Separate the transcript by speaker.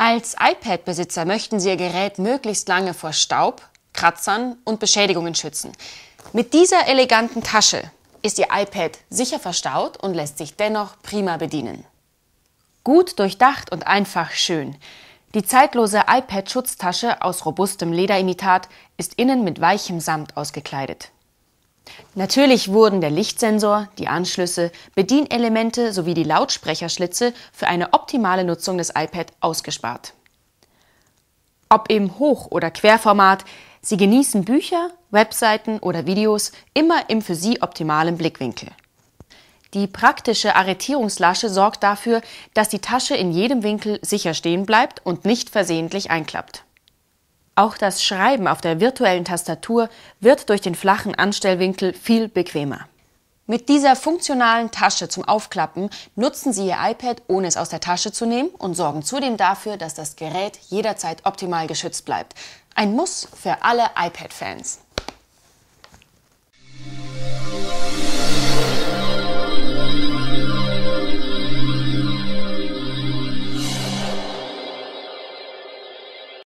Speaker 1: Als iPad-Besitzer möchten Sie Ihr Gerät möglichst lange vor Staub, Kratzern und Beschädigungen schützen. Mit dieser eleganten Tasche ist Ihr iPad sicher verstaut und lässt sich dennoch prima bedienen. Gut durchdacht und einfach schön. Die zeitlose iPad-Schutztasche aus robustem Lederimitat ist innen mit weichem Samt ausgekleidet. Natürlich wurden der Lichtsensor, die Anschlüsse, Bedienelemente sowie die Lautsprecherschlitze für eine optimale Nutzung des iPad ausgespart. Ob im Hoch- oder Querformat, Sie genießen Bücher, Webseiten oder Videos immer im für Sie optimalen Blickwinkel. Die praktische Arretierungslasche sorgt dafür, dass die Tasche in jedem Winkel sicher stehen bleibt und nicht versehentlich einklappt. Auch das Schreiben auf der virtuellen Tastatur wird durch den flachen Anstellwinkel viel bequemer. Mit dieser funktionalen Tasche zum Aufklappen nutzen Sie Ihr iPad, ohne es aus der Tasche zu nehmen und sorgen zudem dafür, dass das Gerät jederzeit optimal geschützt bleibt. Ein Muss für alle iPad-Fans.